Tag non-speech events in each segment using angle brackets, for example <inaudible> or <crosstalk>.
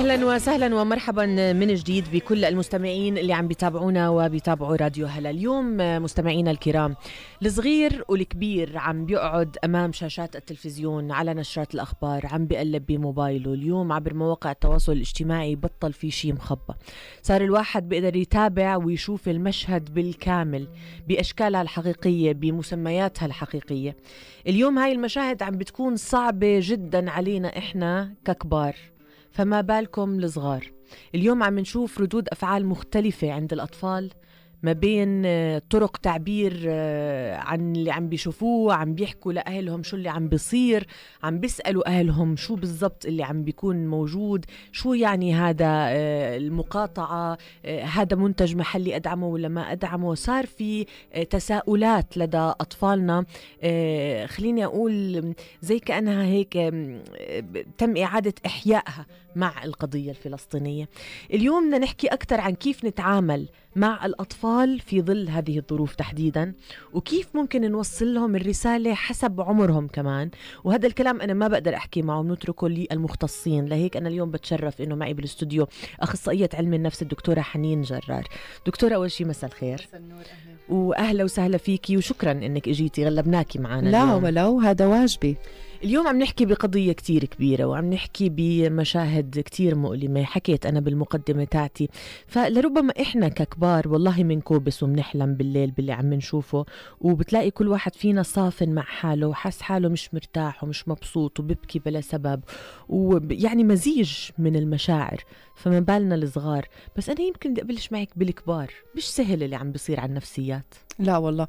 اهلا وسهلا ومرحبا من جديد بكل المستمعين اللي عم بيتابعونا وبيتابعوا راديو هلا اليوم مستمعينا الكرام الصغير والكبير عم بيقعد امام شاشات التلفزيون على نشرات الاخبار عم بقلب بموبايله اليوم عبر مواقع التواصل الاجتماعي بطل في شيء مخبى صار الواحد بيقدر يتابع ويشوف المشهد بالكامل باشكالها الحقيقيه بمسمياتها الحقيقيه اليوم هاي المشاهد عم بتكون صعبه جدا علينا احنا ككبار فما بالكم الصغار اليوم عم نشوف ردود أفعال مختلفة عند الأطفال ما بين آه، طرق تعبير آه، عن اللي عم بيشوفوه عم بيحكوا لأهلهم شو اللي عم بيصير عم بيسألوا أهلهم شو بالضبط اللي عم بيكون موجود شو يعني هذا آه، المقاطعة هذا منتج محلي أدعمه ولا ما أدعمه صار في تساؤلات لدى أطفالنا خليني أقول زي كأنها هيك تم إعادة إحيائها مع القضية الفلسطينية اليوم بدنا نحكي أكثر عن كيف نتعامل مع الأطفال الأطفال في ظل هذه الظروف تحديدا وكيف ممكن نوصل لهم الرسالة حسب عمرهم كمان وهذا الكلام أنا ما بقدر أحكي معه بنتركه للمختصين لهيك أنا اليوم بتشرف إنه معي بالاستوديو أخصائية علم النفس الدكتورة حنين جرار دكتورة أول شيء مساء الخير وأهلا وسهلا فيكي وشكرا إنك إجيتي غلبناكي معنا لا اليوم. ولو هذا واجبي اليوم عم نحكي بقضية كتير كبيرة وعم نحكي بمشاهد كتير مؤلمة حكيت أنا بالمقدمة تاعتي فلربما إحنا ككبار والله كوبس وبنحلم بالليل باللي عم نشوفه وبتلاقي كل واحد فينا صافن مع حاله وحس حاله مش مرتاح ومش مبسوط وببكي بلا سبب ويعني مزيج من المشاعر فما بالنا الصغار بس أنا يمكن بدي أبلش معك بالكبار مش سهل اللي عم بصير على النفسيات لا والله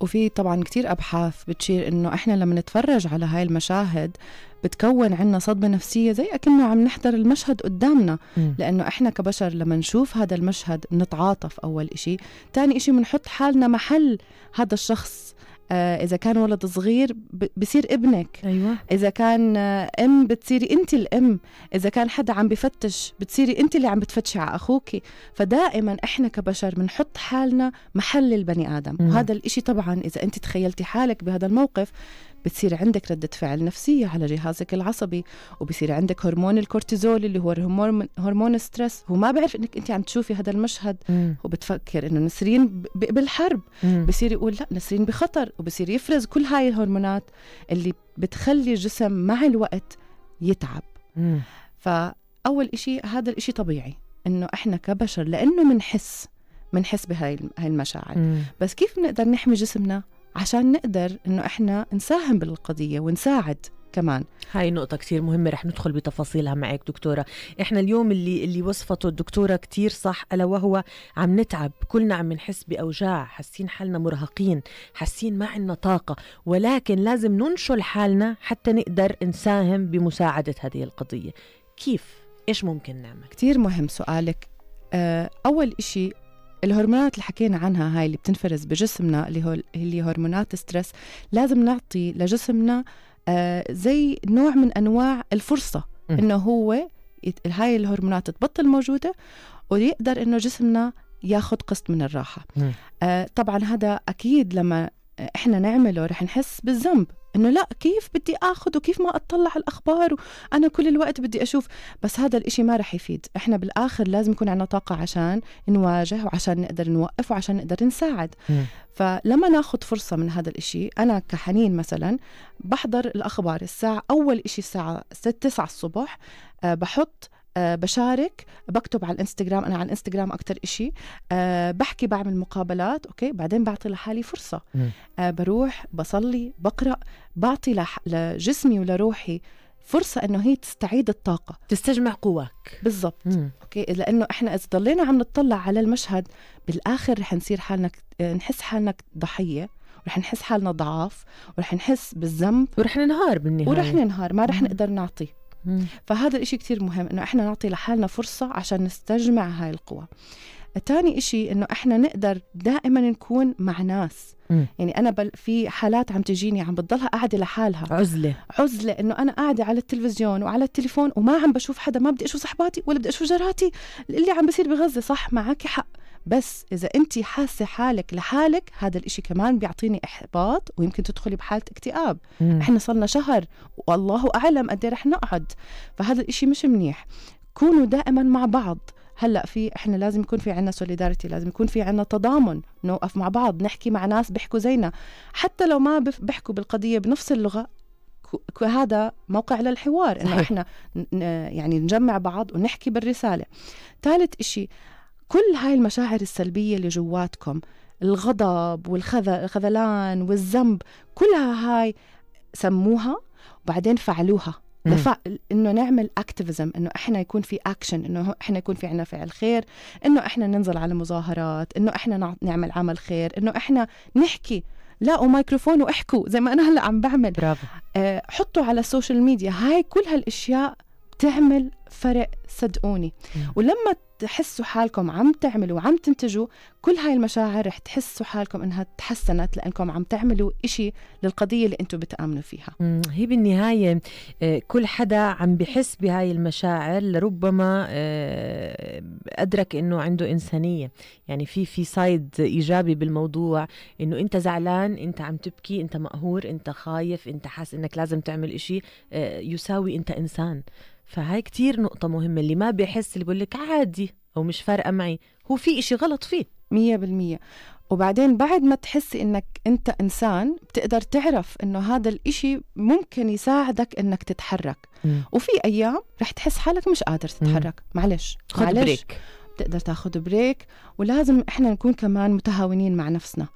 وفي طبعا كتير أبحاث بتشير إنه إحنا لما نتفرج على هاي المشاهد بتكون عنا صدمة نفسية زي أكنه عم نحضر المشهد قدامنا م. لأنه إحنا كبشر لما نشوف هذا المشهد نتعاطف أول إشي تاني إشي بنحط حالنا محل هذا الشخص آه، اذا كان ولد صغير بصير ابنك أيوة. اذا كان آه، ام بتصيري انت الام اذا كان حدا عم بفتش بتصيري انت اللي عم بتفتشي على اخوك فدائما احنا كبشر بنحط حالنا محل البني ادم م. نعم. وهذا الإشي طبعا اذا انت تخيلتي حالك بهذا الموقف بتصير عندك ردة فعل نفسية على جهازك العصبي وبصير عندك هرمون الكورتيزول اللي هو هرمون هرمون الستريس هو ما بعرف انك انت عم تشوفي هذا المشهد وبتفكر انه نسرين بالحرب بصير يقول لا نسرين بخطر وبصير يفرز كل هاي الهرمونات اللي بتخلي الجسم مع الوقت يتعب فأول إشي هذا الإشي طبيعي إنه إحنا كبشر لأنه منحس منحس بهاي المشاعر مم. بس كيف بنقدر نحمي جسمنا عشان نقدر انه احنا نساهم بالقضيه ونساعد كمان هاي نقطة كثير مهمة رح ندخل بتفاصيلها معك دكتورة احنا اليوم اللي اللي وصفته الدكتورة كثير صح ألا وهو عم نتعب كلنا عم نحس بأوجاع حاسين حالنا مرهقين حاسين ما عندنا طاقة ولكن لازم ننشل حالنا حتى نقدر نساهم بمساعدة هذه القضية كيف؟ إيش ممكن نعمل؟ كثير مهم سؤالك آه، أول إشي الهرمونات اللي حكينا عنها هاي اللي بتنفرز بجسمنا اللي هو اللي هرمونات ستريس لازم نعطي لجسمنا آه زي نوع من انواع الفرصه انه هو هاي الهرمونات تبطل موجوده ويقدر انه جسمنا ياخذ قسط من الراحه آه طبعا هذا اكيد لما احنا نعمله رح نحس بالذنب انه لا كيف بدي اخذ وكيف ما اطلع على الاخبار وانا كل الوقت بدي اشوف بس هذا الإشي ما رح يفيد احنا بالاخر لازم يكون عندنا طاقه عشان نواجه وعشان نقدر نوقف وعشان نقدر نساعد م. فلما ناخذ فرصه من هذا الإشي انا كحنين مثلا بحضر الاخبار الساعه اول إشي الساعه 6 9 الصبح آه، بحط أه بشارك بكتب على الانستغرام انا على الانستغرام اكثر شيء أه بحكي بعمل مقابلات اوكي بعدين بعطي لحالي فرصه أه بروح بصلي بقرا بعطي لجسمي ولروحي فرصة انه هي تستعيد الطاقة تستجمع قواك بالضبط اوكي لانه احنا اذا ضلينا عم نطلع على المشهد بالاخر رح نصير حالنا آه، نحس حالنا ضحية ورح نحس حالنا ضعاف ورح نحس بالذنب ورح ننهار بالنهاية ورح ننهار ما رح نقدر نعطي فهذا الإشي كتير مهم إنه إحنا نعطي لحالنا فرصة عشان نستجمع هاي القوى تاني إشي إنه إحنا نقدر دائما نكون مع ناس مم. يعني أنا بل في حالات عم تجيني عم بتضلها قاعدة لحالها عزلة عزلة إنه أنا قاعدة على التلفزيون وعلى التليفون وما عم بشوف حدا ما بدي أشوف صحباتي ولا بدي أشوف جراتي اللي عم بصير بغزة صح معك حق بس إذا أنت حاسة حالك لحالك هذا الإشي كمان بيعطيني إحباط ويمكن تدخلي بحالة اكتئاب مم. إحنا صلنا شهر والله أعلم قد إيه رح نقعد فهذا الإشي مش منيح كونوا دائما مع بعض هلا في احنا لازم يكون في عنا سوليداريتي لازم يكون في عنا تضامن نوقف مع بعض نحكي مع ناس بيحكوا زينا حتى لو ما بيحكوا بالقضيه بنفس اللغه هذا موقع للحوار انه احنا يعني نجمع بعض ونحكي بالرساله ثالث إشي كل هاي المشاعر السلبية اللي جواتكم الغضب والخذلان والذنب كلها هاي سموها وبعدين فعلوها لفع... انه نعمل اكتيفيزم انه احنا يكون في اكشن انه احنا يكون في عنا فعل خير انه احنا ننزل على مظاهرات انه احنا نعمل عمل خير انه احنا نحكي لاقوا مايكروفون واحكوا زي ما انا هلا عم بعمل برافو أه حطوا على السوشيال ميديا هاي كل هالاشياء بتعمل فرق صدقوني ولما تحسوا حالكم عم تعملوا وعم تنتجوا كل هاي المشاعر رح تحسوا حالكم انها تحسنت لانكم عم تعملوا إشي للقضيه اللي انتم بتامنوا فيها هي بالنهايه آه، كل حدا عم بحس بهاي المشاعر لربما آه، ادرك انه عنده انسانيه يعني في في سايد ايجابي بالموضوع انه انت زعلان انت عم تبكي انت مقهور انت خايف انت حاسس انك لازم تعمل إشي آه، يساوي انت انسان فهاي كتير نقطة مهمة اللي ما بيحس اللي بيقول لك عادي أو مش فارقة معي هو في إشي غلط فيه مية بالمية وبعدين بعد ما تحسي انك انت انسان بتقدر تعرف انه هذا الاشي ممكن يساعدك انك تتحرك مم. وفي ايام رح تحس حالك مش قادر تتحرك مم. معلش خد معلش. بريك بتقدر تاخد بريك ولازم احنا نكون كمان متهاونين مع نفسنا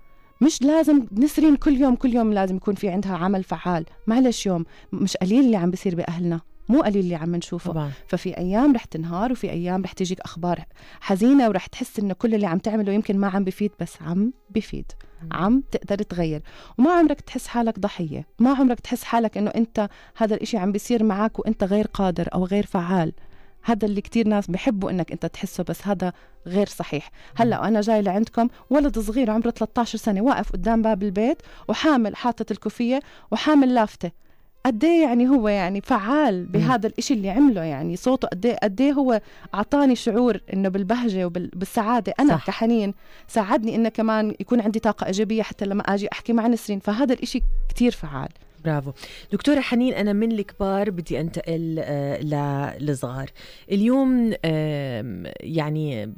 مش لازم نسرين كل يوم كل يوم لازم يكون في عندها عمل فعال معلش يوم مش قليل اللي عم بيصير باهلنا مو قليل اللي عم نشوفه طبعا. ففي ايام رح تنهار وفي ايام رح تجيك اخبار حزينه ورح تحس انه كل اللي عم تعمله يمكن ما عم بفيد بس عم بفيد عم تقدر تغير وما عمرك تحس حالك ضحية ما عمرك تحس حالك انه انت هذا الاشي عم بيصير معك وانت غير قادر او غير فعال هذا اللي كتير ناس بحبوا انك انت تحسه بس هذا غير صحيح هلا انا جاي لعندكم ولد صغير عمره 13 سنه واقف قدام باب البيت وحامل حاطط الكوفيه وحامل لافته قد إيه يعني هو يعني فعال بهذا الإشي اللي عمله يعني صوته قد إيه- قد إيه هو أعطاني شعور إنه بالبهجة وبالسعادة أنا صح. كحنين ساعدني إنه كمان يكون عندي طاقة إيجابية حتى لما أجي أحكي مع نسرين فهذا الإشي كتير فعال برافو دكتورة حنين أنا من الكبار بدي أنتقل آه، للصغار اليوم يعني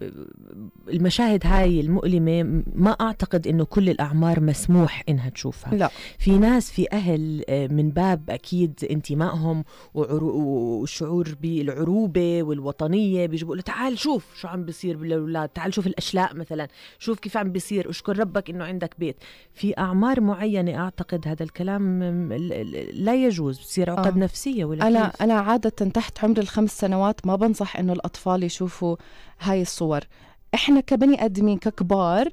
المشاهد هاي المؤلمة ما أعتقد أنه كل الأعمار مسموح إنها تشوفها لا. في ناس في أهل آه، من باب أكيد انتمائهم والشعور بالعروبة والوطنية بيجيبوا له تعال شوف شو عم بيصير بالأولاد تعال شوف الأشلاء مثلا شوف كيف عم بيصير اشكر ربك أنه عندك بيت في أعمار معينة أعتقد هذا الكلام لا يجوز بتصير آه. عقد آه. نفسيه ولا انا كيف؟ انا عاده تحت عمر الخمس سنوات ما بنصح انه الاطفال يشوفوا هاي الصور احنا كبني ادمين ككبار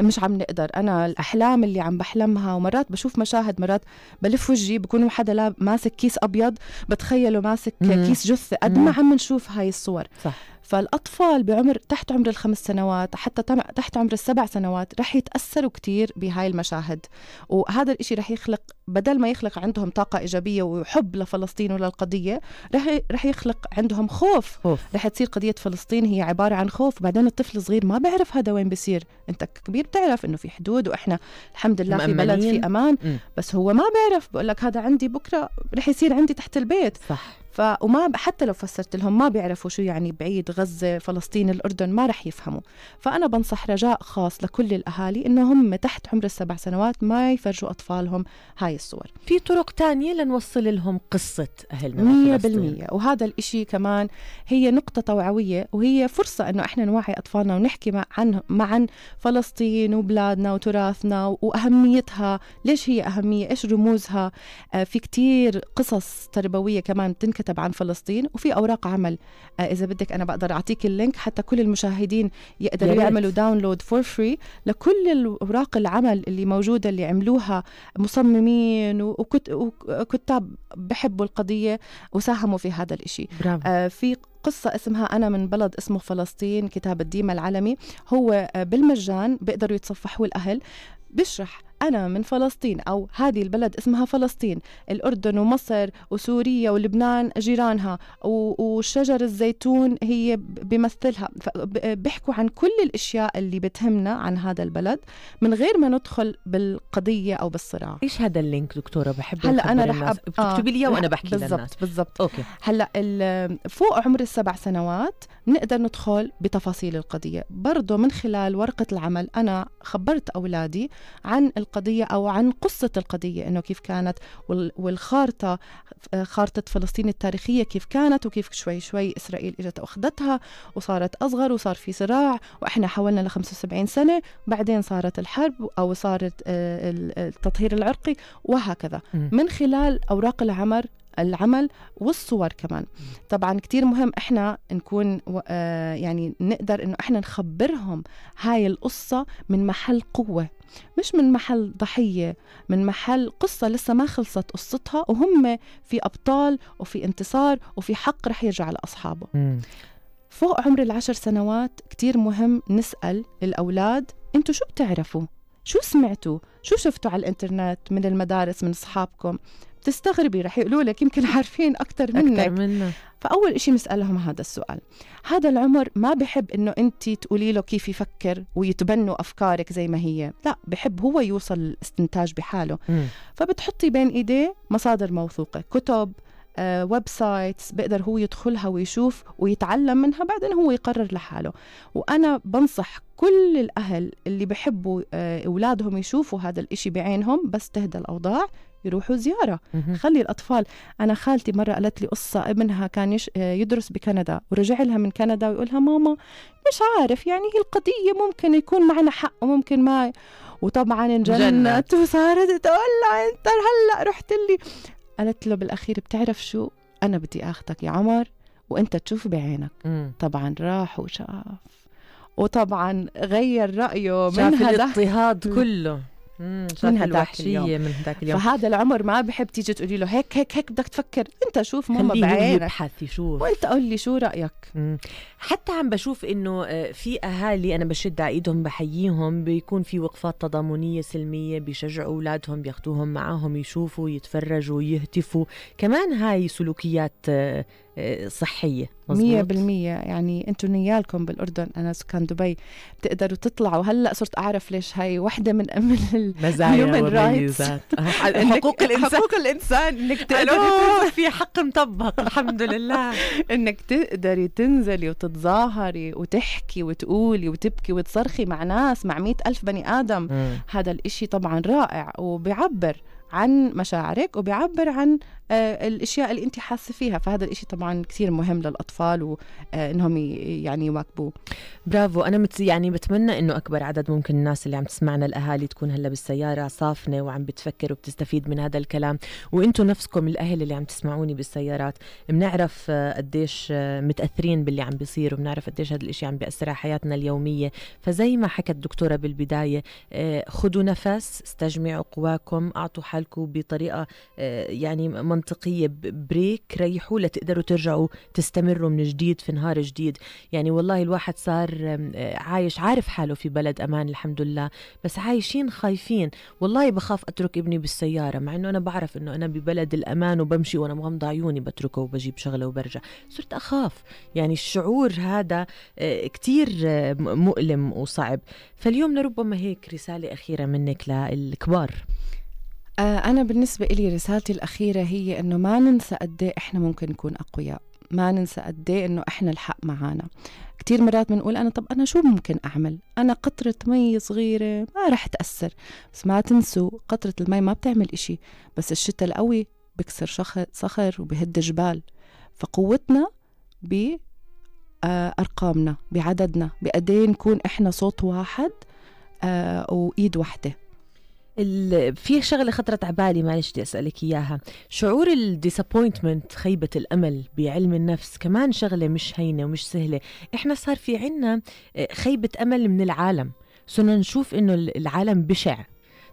مش عم نقدر انا الاحلام اللي عم بحلمها ومرات بشوف مشاهد مرات بلف وجهي بكون حدا ماسك كيس ابيض بتخيله ماسك مم. كيس جثه قد ما عم نشوف هاي الصور صح. فالأطفال بعمر تحت عمر الخمس سنوات حتى تحت عمر السبع سنوات رح يتأثروا كثير بهاي المشاهد وهذا الإشي رح يخلق بدل ما يخلق عندهم طاقة إيجابية وحب لفلسطين وللقضية رح, رح يخلق عندهم خوف. خوف رح تصير قضية فلسطين هي عبارة عن خوف بعدين الطفل الصغير ما بيعرف هذا وين بصير أنت كبير بتعرف إنه في حدود وإحنا الحمد لله في بلد في أمان م. بس هو ما بيعرف بقول لك هذا عندي بكرة رح يصير عندي تحت البيت صح ف وما حتى لو فسرت لهم ما بيعرفوا شو يعني بعيد غزه فلسطين الاردن ما رح يفهموا فانا بنصح رجاء خاص لكل الاهالي انه هم تحت عمر السبع سنوات ما يفرجوا اطفالهم هاي الصور في طرق تانية لنوصل لهم قصه اهلنا 100% وهذا الإشي كمان هي نقطه توعويه وهي فرصه انه احنا نوعي اطفالنا ونحكي عن معا فلسطين وبلادنا وتراثنا واهميتها ليش هي اهميه ايش رموزها آه، في كتير قصص تربويه كمان بتنكتب كتب عن فلسطين وفي اوراق عمل آه اذا بدك انا بقدر اعطيك اللينك حتى كل المشاهدين يقدروا يعملوا داونلود فور فري لكل الاوراق العمل اللي موجوده اللي عملوها مصممين وكتاب بحبوا القضيه وساهموا في هذا الشيء آه في قصة اسمها أنا من بلد اسمه فلسطين كتاب الديمة العلمي هو آه، بالمجان بيقدروا يتصفحوا الأهل بشرح أنا من فلسطين أو هذه البلد اسمها فلسطين الأردن ومصر وسوريا ولبنان جيرانها وشجر الزيتون هي بمثلها بيحكوا عن كل الأشياء اللي بتهمنا عن هذا البلد من غير ما ندخل بالقضية أو بالصراع إيش هذا اللينك دكتورة بحب هلا أنا رح أب... بتكتبي لي آه، وأنا بحكي بالزبط للناس بالضبط أوكي هلا فوق عمر السبع سنوات بنقدر ندخل بتفاصيل القضية برضه من خلال ورقة العمل أنا خبرت أولادي عن القضية أو عن قصة القضية إنه كيف كانت والخارطة آه، خارطة فلسطين التاريخية كيف كانت وكيف شوي شوي إسرائيل إجت أخذتها وصارت أصغر وصار في صراع وإحنا حولنا ل 75 سنة بعدين صارت الحرب أو صارت آه، التطهير العرقي وهكذا من خلال أوراق العمر العمل والصور كمان طبعا كتير مهم احنا نكون آه، يعني نقدر انه احنا نخبرهم هاي القصة من محل قوة مش من محل ضحية من محل قصة لسه ما خلصت قصتها وهم في أبطال وفي انتصار وفي حق رح يرجع لأصحابه فوق عمر العشر سنوات كتير مهم نسأل الأولاد انتو شو بتعرفوا؟ شو سمعتوا؟ شو شفتوا على الإنترنت من المدارس من أصحابكم؟ بتستغربي رح يقولوا لك يمكن <laughs> عارفين اكثر منك اكثر منك فاول شيء بنسالهم هذا السؤال هذا العمر ما بحب انه انت تقولي له كيف يفكر ويتبنوا افكارك زي ما هي لا بحب هو يوصل الاستنتاج بحاله مم. فبتحطي بين ايديه مصادر موثوقه كتب آه، ويب سايتس بيقدر هو يدخلها ويشوف ويتعلم منها بعدين هو يقرر لحاله وانا بنصح كل الاهل اللي بحبوا آه، اولادهم يشوفوا هذا الإشي بعينهم بس تهدى الاوضاع يروحوا زياره خلي الاطفال انا خالتي مره قالت لي قصه ابنها كان يش... آه، يدرس بكندا ورجع لها من كندا ويقول لها ماما مش عارف يعني هي القضيه ممكن يكون معنا حق وممكن ما وطبعا انجنت وصارت تقول له انت هلا رحت لي قالت له بالاخير بتعرف شو انا بدي اخذك يا عمر وانت تشوف بعينك مم. طبعا راح وشاف وطبعا غير رايه من هذا الاضطهاد كله من هالوحشية من هداك اليوم فهذا العمر ما بحب تيجي تقولي له هيك هيك هيك بدك تفكر انت شوف ماما بعينك يبحث يشوف وانت قول لي شو رايك مم. حتى عم بشوف انه آه، في اهالي انا بشد على ايدهم بحييهم بيكون في وقفات تضامنيه سلميه بيشجعوا اولادهم بياخذوهم معاهم يشوفوا يتفرجوا يهتفوا كمان هاي سلوكيات آه، آه، صحية مية بالمية يعني انتم نيالكم بالأردن أنا سكان دبي بتقدروا تطلعوا هلأ صرت أعرف ليش هاي وحدة من امن المزايا رايتس حقوق الإنسان حقوق الإنسان إنك في حق مطبق الحمد لله <laughs> إنك تقدري تنزلي وتتظاهري وتحكي وتقولي وتبكي وتصرخي مع ناس مع مئة ألف بني آدم هذا الإشي طبعا رائع وبيعبر عن مشاعرك وبيعبر عن آه، الاشياء اللي انت حاسه فيها فهذا الاشي طبعا كثير مهم للاطفال وانهم آه، يعني يواكبوه برافو انا مت يعني بتمنى انه اكبر عدد ممكن الناس اللي عم تسمعنا الاهالي تكون هلا بالسياره صافنه وعم بتفكر وبتستفيد من هذا الكلام وانتم نفسكم الاهل اللي عم تسمعوني بالسيارات بنعرف آه، قديش متاثرين باللي عم بيصير وبنعرف قديش هذا الاشي عم بياثر على حياتنا اليوميه فزي ما حكت الدكتوره بالبدايه خذوا نفس استجمعوا قواكم اعطوا حل حالكم بطريقه آه، يعني منطقيه بريك ريحوا لتقدروا ترجعوا تستمروا من جديد في نهار جديد يعني والله الواحد صار آه، عايش عارف حاله في بلد امان الحمد لله بس عايشين خايفين والله بخاف اترك ابني بالسياره مع انه انا بعرف انه انا ببلد الامان وبمشي وانا مغمضه عيوني بتركه وبجيب شغله وبرجع صرت اخاف يعني الشعور هذا آه، كتير مؤلم وصعب فاليوم لربما هيك رساله اخيره منك للكبار آه، أنا بالنسبة إلي رسالتي الأخيرة هي إنه ما ننسى قد إيه إحنا ممكن نكون أقوياء ما ننسى قد إيه إنه إحنا الحق معانا كتير مرات بنقول أنا طب أنا شو ممكن أعمل أنا قطرة مي صغيرة ما رح تأثر بس ما تنسوا قطرة المي ما بتعمل إشي بس الشتاء القوي بكسر صخر وبهد جبال فقوتنا بأرقامنا آه، بعددنا بقد إيه نكون إحنا صوت واحد آه، وإيد واحدة في شغله خطرت على بالي معلش بدي اسالك اياها شعور الديسابوينتمنت خيبه الامل بعلم النفس كمان شغله مش هينه ومش سهله احنا صار في عنا آه، خيبه امل من العالم صرنا نشوف انه العالم بشع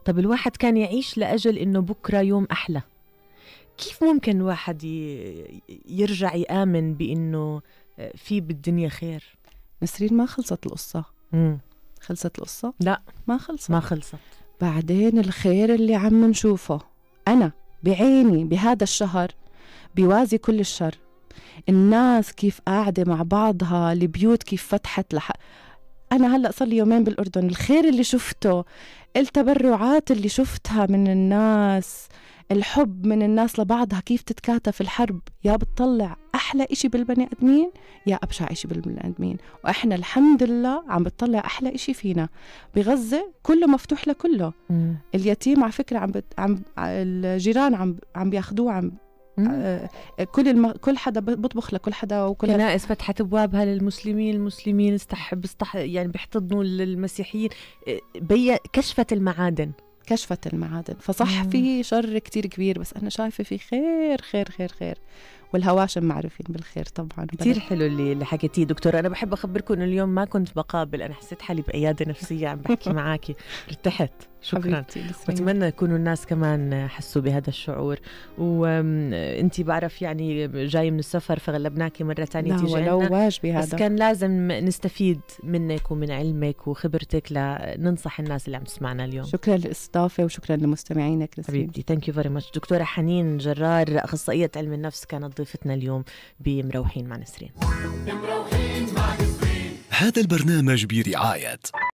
طب الواحد كان يعيش لاجل انه بكره يوم احلى كيف ممكن واحد يرجع يامن بانه آه، في بالدنيا خير نسرين ما خلصت القصه مم. خلصت القصه لا ما خلصت ما خلصت بعدين الخير اللي عم نشوفه أنا بعيني بهذا الشهر بيوازي كل الشر الناس كيف قاعدة مع بعضها البيوت كيف فتحت لح... أنا هلأ صار لي يومين بالأردن الخير اللي شفته التبرعات اللي شفتها من الناس الحب من الناس لبعضها كيف تتكاتف الحرب يا بتطلع أحلى إشي بالبني آدمين يا أبشع إشي بالبني آدمين وإحنا الحمد لله عم بتطلع أحلى إشي فينا بغزة كله مفتوح لكله مم. اليتيم على فكرة عم, بت... عم الجيران عم عم بياخذوه عم آه، كل الم... كل حدا بطبخ لكل حدا وكل كنائس فتحت ابوابها للمسلمين المسلمين استح... استح... يعني بيحتضنوا المسيحيين آه، بي... كشفت المعادن كشفت المعادن فصح مم. في شر كتير كبير بس أنا شايفة في خير خير خير خير والهواشم معروفين بالخير طبعا كثير حلو اللي, اللي حكيتيه دكتور انا بحب اخبركم انه اليوم ما كنت بقابل انا حسيت حالي بعياده نفسيه عم بحكي <laughs> معاكي ارتحت شكرا واتمنى يكونوا الناس كمان حسوا بهذا الشعور وانت بعرف يعني جاي من السفر فغلبناكي مره ثانيه نعم، تيجي ولو واجبي هذا بس كان لازم نستفيد منك ومن علمك وخبرتك لننصح الناس اللي عم تسمعنا اليوم شكرا للاستضافه وشكرا لمستمعينك حبيبتي ثانك يو فيري ماتش دكتوره حنين جرار اخصائيه علم النفس كانت ضيفتنا اليوم بمروحين مع نسرين مروحين مع نسرين هذا البرنامج برعايه